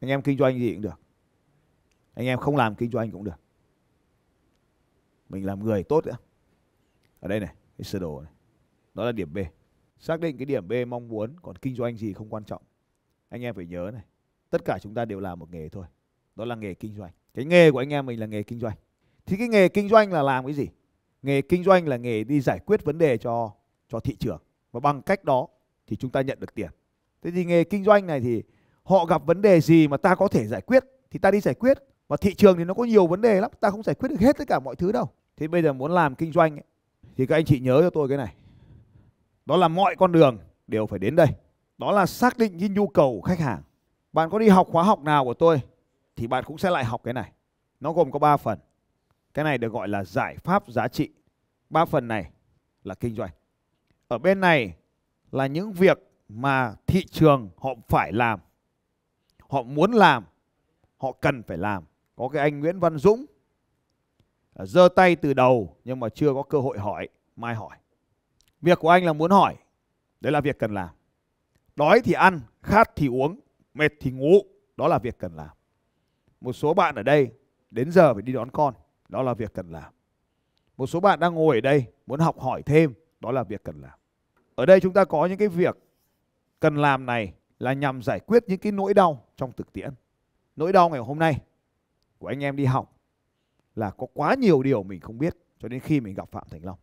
anh em kinh doanh gì cũng được anh em không làm kinh doanh cũng được mình làm người tốt nữa ở đây này cái sơ đồ này đó là điểm B xác định cái điểm B mong muốn còn kinh doanh gì không quan trọng anh em phải nhớ này tất cả chúng ta đều làm một nghề thôi đó là nghề kinh doanh cái nghề của anh em mình là nghề kinh doanh thì cái nghề kinh doanh là làm cái gì nghề kinh doanh là nghề đi giải quyết vấn đề cho cho thị trường và bằng cách đó thì chúng ta nhận được tiền thế thì nghề kinh doanh này thì họ gặp vấn đề gì mà ta có thể giải quyết thì ta đi giải quyết và thị trường thì nó có nhiều vấn đề lắm ta không giải quyết được hết tất cả mọi thứ đâu thế bây giờ muốn làm kinh doanh ấy, thì các anh chị nhớ cho tôi cái này đó là mọi con đường đều phải đến đây đó là xác định cái nhu cầu của khách hàng bạn có đi học khóa học nào của tôi thì bạn cũng sẽ lại học cái này nó gồm có 3 phần cái này được gọi là giải pháp giá trị ba phần này là kinh doanh ở bên này là những việc mà thị trường họ phải làm họ muốn làm họ cần phải làm có cái anh Nguyễn Văn Dũng à, giơ tay từ đầu nhưng mà chưa có cơ hội hỏi mai hỏi việc của anh là muốn hỏi đấy là việc cần làm đói thì ăn khát thì uống mệt thì ngủ đó là việc cần làm một số bạn ở đây đến giờ phải đi đón con đó là việc cần làm một số bạn đang ngồi ở đây muốn học hỏi thêm đó là việc cần làm ở đây chúng ta có những cái việc cần làm này là nhằm giải quyết những cái nỗi đau trong thực tiễn. Nỗi đau ngày hôm nay của anh em đi học là có quá nhiều điều mình không biết cho đến khi mình gặp Phạm Thành Long.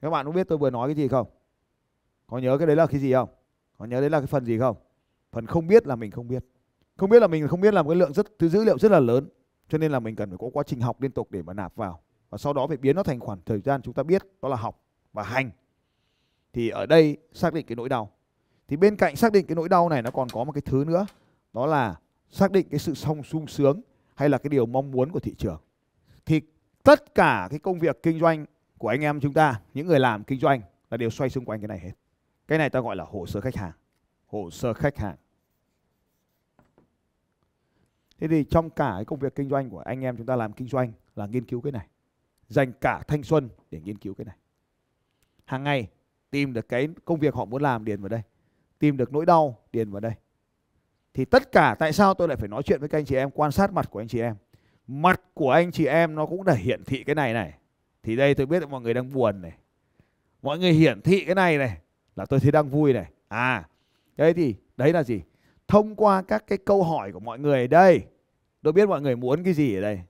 Các bạn có biết tôi vừa nói cái gì không? Có nhớ cái đấy là cái gì không? Có nhớ đấy là cái phần gì không? Phần không biết là mình không biết. Không biết là mình không biết là một cái lượng rất thứ dữ liệu rất là lớn cho nên là mình cần phải có quá trình học liên tục để mà nạp vào và sau đó phải biến nó thành khoảng thời gian chúng ta biết đó là học và hành thì ở đây xác định cái nỗi đau thì bên cạnh xác định cái nỗi đau này nó còn có một cái thứ nữa đó là xác định cái sự song sung sướng hay là cái điều mong muốn của thị trường thì tất cả cái công việc kinh doanh của anh em chúng ta những người làm kinh doanh là đều xoay xung quanh cái này hết cái này ta gọi là hồ sơ khách hàng hồ sơ khách hàng thế thì trong cả cái công việc kinh doanh của anh em chúng ta làm kinh doanh là nghiên cứu cái này dành cả thanh xuân để nghiên cứu cái này hàng ngày tìm được cái công việc họ muốn làm điền vào đây tìm được nỗi đau điền vào đây thì tất cả tại sao tôi lại phải nói chuyện với các anh chị em quan sát mặt của anh chị em mặt của anh chị em nó cũng để hiển thị cái này này thì đây tôi biết là mọi người đang buồn này mọi người hiển thị cái này này là tôi thấy đang vui này à đấy thì đấy là gì thông qua các cái câu hỏi của mọi người ở đây tôi biết mọi người muốn cái gì ở đây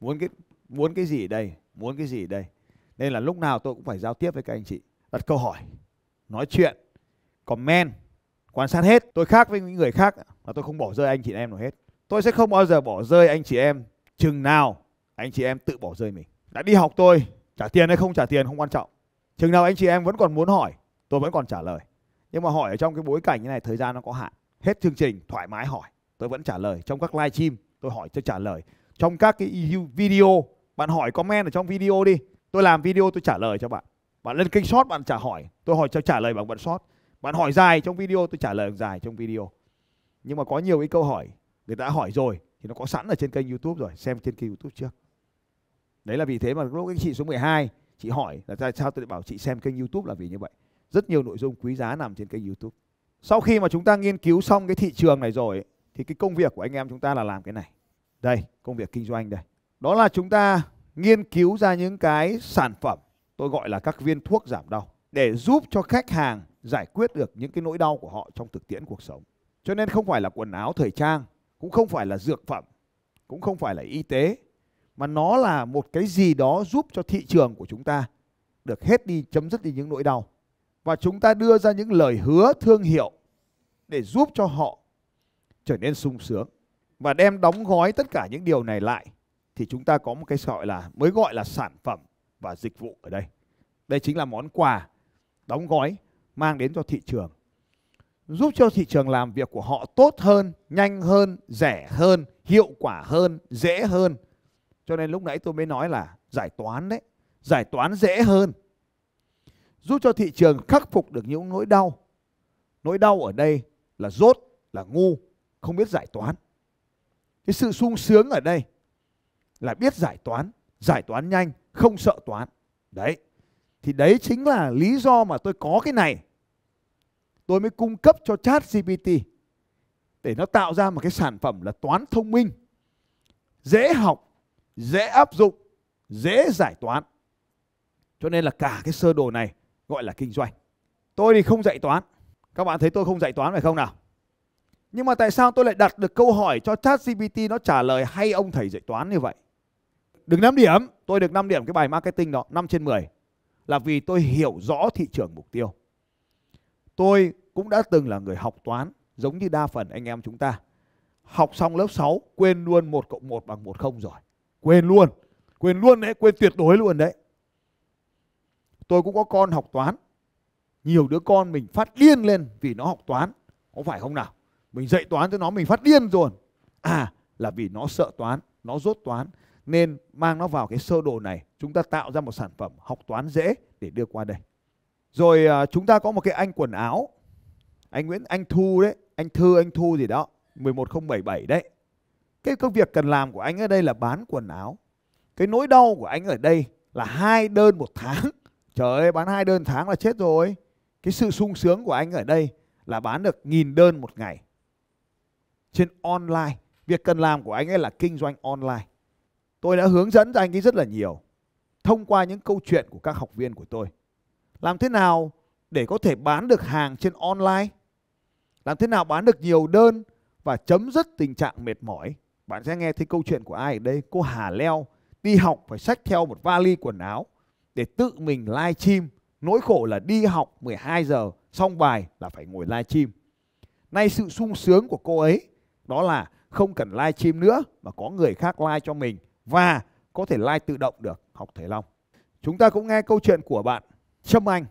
muốn cái muốn cái gì ở đây muốn cái gì ở đây nên là lúc nào tôi cũng phải giao tiếp với các anh chị đặt câu hỏi nói chuyện comment quan sát hết tôi khác với những người khác là tôi không bỏ rơi anh chị em nào hết tôi sẽ không bao giờ bỏ rơi anh chị em chừng nào anh chị em tự bỏ rơi mình đã đi học tôi trả tiền hay không trả tiền không quan trọng chừng nào anh chị em vẫn còn muốn hỏi tôi vẫn còn trả lời nhưng mà hỏi ở trong cái bối cảnh như này thời gian nó có hạn hết chương trình thoải mái hỏi tôi vẫn trả lời trong các live stream tôi hỏi tôi trả lời trong các cái video bạn hỏi comment ở trong video đi tôi làm video tôi trả lời cho bạn bạn lên kênh short bạn trả hỏi tôi hỏi cho trả lời bằng bạn short bạn hỏi dài trong video tôi trả lời dài trong video nhưng mà có nhiều cái câu hỏi người ta hỏi rồi thì nó có sẵn ở trên kênh youtube rồi xem trên kênh youtube trước đấy là vì thế mà lúc anh chị số 12 chị hỏi là tại sao tôi lại bảo chị xem kênh youtube là vì như vậy rất nhiều nội dung quý giá nằm trên kênh youtube sau khi mà chúng ta nghiên cứu xong cái thị trường này rồi thì cái công việc của anh em chúng ta là làm cái này đây công việc kinh doanh đây đó là chúng ta nghiên cứu ra những cái sản phẩm tôi gọi là các viên thuốc giảm đau để giúp cho khách hàng giải quyết được những cái nỗi đau của họ trong thực tiễn cuộc sống. Cho nên không phải là quần áo thời trang, cũng không phải là dược phẩm, cũng không phải là y tế mà nó là một cái gì đó giúp cho thị trường của chúng ta được hết đi chấm dứt đi những nỗi đau và chúng ta đưa ra những lời hứa thương hiệu để giúp cho họ trở nên sung sướng và đem đóng gói tất cả những điều này lại thì chúng ta có một cái gọi là mới gọi là sản phẩm và dịch vụ ở đây. Đây chính là món quà đóng gói mang đến cho thị trường giúp cho thị trường làm việc của họ tốt hơn, nhanh hơn, rẻ hơn, hiệu quả hơn, dễ hơn. Cho nên lúc nãy tôi mới nói là giải toán đấy, giải toán dễ hơn. Giúp cho thị trường khắc phục được những nỗi đau. Nỗi đau ở đây là dốt, là ngu, không biết giải toán. Cái sự sung sướng ở đây là biết giải toán, giải toán nhanh, không sợ toán. Đấy. Thì đấy chính là lý do mà tôi có cái này tôi mới cung cấp cho chat GPT để nó tạo ra một cái sản phẩm là toán thông minh, dễ học, dễ áp dụng, dễ giải toán. Cho nên là cả cái sơ đồ này gọi là kinh doanh. Tôi thì không dạy toán. Các bạn thấy tôi không dạy toán phải không nào? Nhưng mà tại sao tôi lại đặt được câu hỏi cho chat GPT nó trả lời hay ông thầy dạy toán như vậy? Được 5 điểm, tôi được 5 điểm cái bài marketing đó, 5 trên 10. Là vì tôi hiểu rõ thị trường mục tiêu. Tôi cũng đã từng là người học toán giống như đa phần anh em chúng ta. Học xong lớp 6 quên luôn 1 cộng 1 bằng 1 không rồi. Quên luôn. Quên luôn đấy, quên tuyệt đối luôn đấy. Tôi cũng có con học toán. Nhiều đứa con mình phát điên lên vì nó học toán. Có phải không nào? Mình dạy toán cho nó mình phát điên rồi. À là vì nó sợ toán, nó rốt toán. Nên mang nó vào cái sơ đồ này chúng ta tạo ra một sản phẩm học toán dễ để đưa qua đây. Rồi à, chúng ta có một cái anh quần áo. Anh Nguyễn Anh Thu đấy, anh Thư anh Thu gì đó, 11077 đấy. Cái công việc cần làm của anh ở đây là bán quần áo. Cái nỗi đau của anh ở đây là hai đơn một tháng. Trời ơi, bán hai đơn tháng là chết rồi. Cái sự sung sướng của anh ở đây là bán được nghìn đơn một ngày. Trên online, việc cần làm của anh ấy là kinh doanh online. Tôi đã hướng dẫn cho anh ấy rất là nhiều thông qua những câu chuyện của các học viên của tôi làm thế nào để có thể bán được hàng trên online? Làm thế nào bán được nhiều đơn và chấm dứt tình trạng mệt mỏi? Bạn sẽ nghe thấy câu chuyện của ai ở đây? Cô Hà Leo đi học phải xách theo một vali quần áo để tự mình live stream. Nỗi khổ là đi học 12 giờ xong bài là phải ngồi live stream. Nay sự sung sướng của cô ấy đó là không cần live stream nữa mà có người khác live cho mình và có thể live tự động được học thể long. Chúng ta cũng nghe câu chuyện của bạn Trâm Anh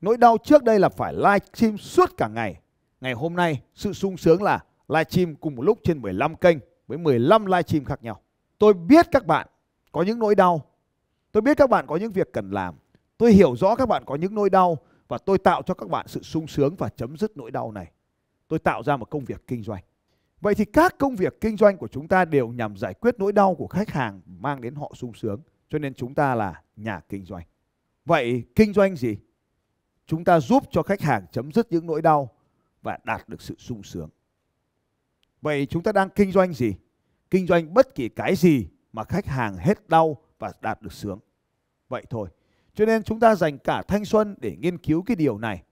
Nỗi đau trước đây là phải live stream suốt cả ngày Ngày hôm nay sự sung sướng là live stream cùng một lúc trên 15 kênh Với 15 live stream khác nhau Tôi biết các bạn có những nỗi đau Tôi biết các bạn có những việc cần làm Tôi hiểu rõ các bạn có những nỗi đau Và tôi tạo cho các bạn sự sung sướng và chấm dứt nỗi đau này Tôi tạo ra một công việc kinh doanh Vậy thì các công việc kinh doanh của chúng ta đều nhằm giải quyết nỗi đau của khách hàng mang đến họ sung sướng. Cho nên chúng ta là nhà kinh doanh. Vậy kinh doanh gì? Chúng ta giúp cho khách hàng chấm dứt những nỗi đau và đạt được sự sung sướng. Vậy chúng ta đang kinh doanh gì? Kinh doanh bất kỳ cái gì mà khách hàng hết đau và đạt được sướng. Vậy thôi. Cho nên chúng ta dành cả thanh xuân để nghiên cứu cái điều này.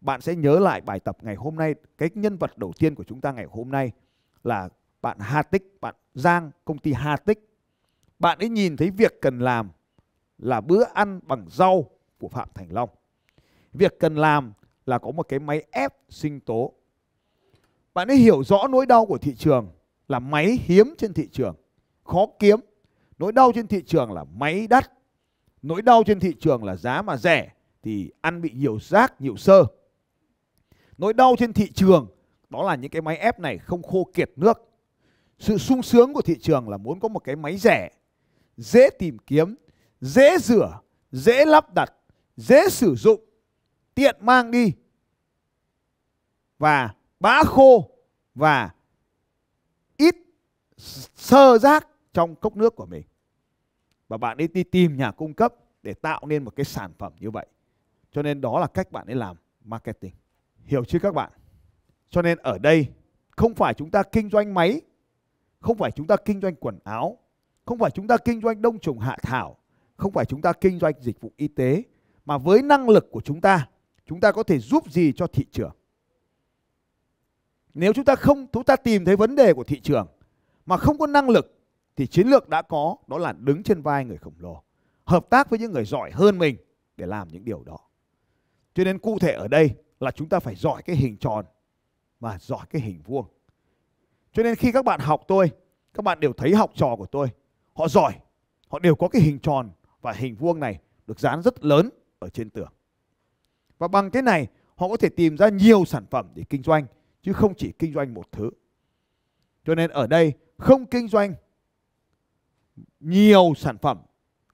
Bạn sẽ nhớ lại bài tập ngày hôm nay, cái nhân vật đầu tiên của chúng ta ngày hôm nay là bạn Hà Tích, bạn Giang, công ty Hà Tích. Bạn ấy nhìn thấy việc cần làm là bữa ăn bằng rau của Phạm Thành Long. Việc cần làm là có một cái máy ép sinh tố. Bạn ấy hiểu rõ nỗi đau của thị trường là máy hiếm trên thị trường, khó kiếm. Nỗi đau trên thị trường là máy đắt. Nỗi đau trên thị trường là giá mà rẻ thì ăn bị nhiều rác, nhiều sơ. Nỗi đau trên thị trường đó là những cái máy ép này không khô kiệt nước. Sự sung sướng của thị trường là muốn có một cái máy rẻ, dễ tìm kiếm dễ rửa, dễ lắp đặt, dễ sử dụng, tiện mang đi và bã khô và ít sơ rác trong cốc nước của mình. Và bạn ấy đi tìm nhà cung cấp để tạo nên một cái sản phẩm như vậy. Cho nên đó là cách bạn ấy làm marketing. Hiểu chưa các bạn? Cho nên ở đây không phải chúng ta kinh doanh máy, không phải chúng ta kinh doanh quần áo, không phải chúng ta kinh doanh đông trùng hạ thảo không phải chúng ta kinh doanh dịch vụ y tế mà với năng lực của chúng ta chúng ta có thể giúp gì cho thị trường nếu chúng ta không chúng ta tìm thấy vấn đề của thị trường mà không có năng lực thì chiến lược đã có đó là đứng trên vai người khổng lồ hợp tác với những người giỏi hơn mình để làm những điều đó cho nên cụ thể ở đây là chúng ta phải giỏi cái hình tròn và giỏi cái hình vuông cho nên khi các bạn học tôi các bạn đều thấy học trò của tôi họ giỏi họ đều có cái hình tròn và hình vuông này được dán rất lớn ở trên tường. Và bằng cái này họ có thể tìm ra nhiều sản phẩm để kinh doanh chứ không chỉ kinh doanh một thứ. Cho nên ở đây không kinh doanh nhiều sản phẩm.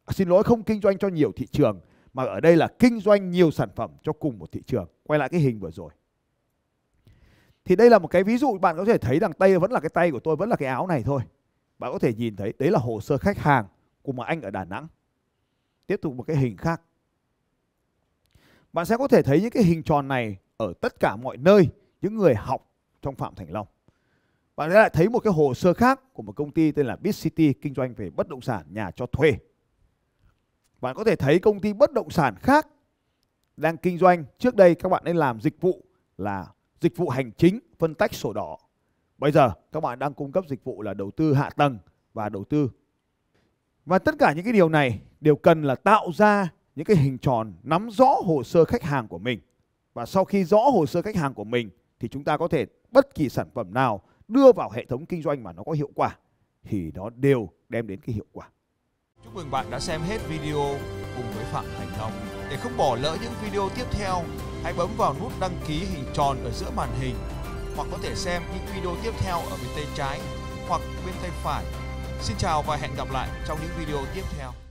À, xin lỗi không kinh doanh cho nhiều thị trường mà ở đây là kinh doanh nhiều sản phẩm cho cùng một thị trường. Quay lại cái hình vừa rồi. Thì đây là một cái ví dụ bạn có thể thấy rằng tay vẫn là cái tay của tôi, vẫn là cái áo này thôi. Bạn có thể nhìn thấy đấy là hồ sơ khách hàng của một anh ở Đà Nẵng tiếp tục một cái hình khác. Bạn sẽ có thể thấy những cái hình tròn này ở tất cả mọi nơi những người học trong Phạm Thành Long. Bạn sẽ lại thấy một cái hồ sơ khác của một công ty tên là Bit City kinh doanh về bất động sản nhà cho thuê. Bạn có thể thấy công ty bất động sản khác đang kinh doanh trước đây các bạn ấy làm dịch vụ là dịch vụ hành chính phân tách sổ đỏ. Bây giờ các bạn đang cung cấp dịch vụ là đầu tư hạ tầng và đầu tư. Và tất cả những cái điều này điều cần là tạo ra những cái hình tròn nắm rõ hồ sơ khách hàng của mình và sau khi rõ hồ sơ khách hàng của mình thì chúng ta có thể bất kỳ sản phẩm nào đưa vào hệ thống kinh doanh mà nó có hiệu quả thì nó đều đem đến cái hiệu quả. Chúc mừng bạn đã xem hết video cùng với Phạm Thành Long. Để không bỏ lỡ những video tiếp theo, hãy bấm vào nút đăng ký hình tròn ở giữa màn hình hoặc có thể xem những video tiếp theo ở bên tay trái hoặc bên tay phải. Xin chào và hẹn gặp lại trong những video tiếp theo.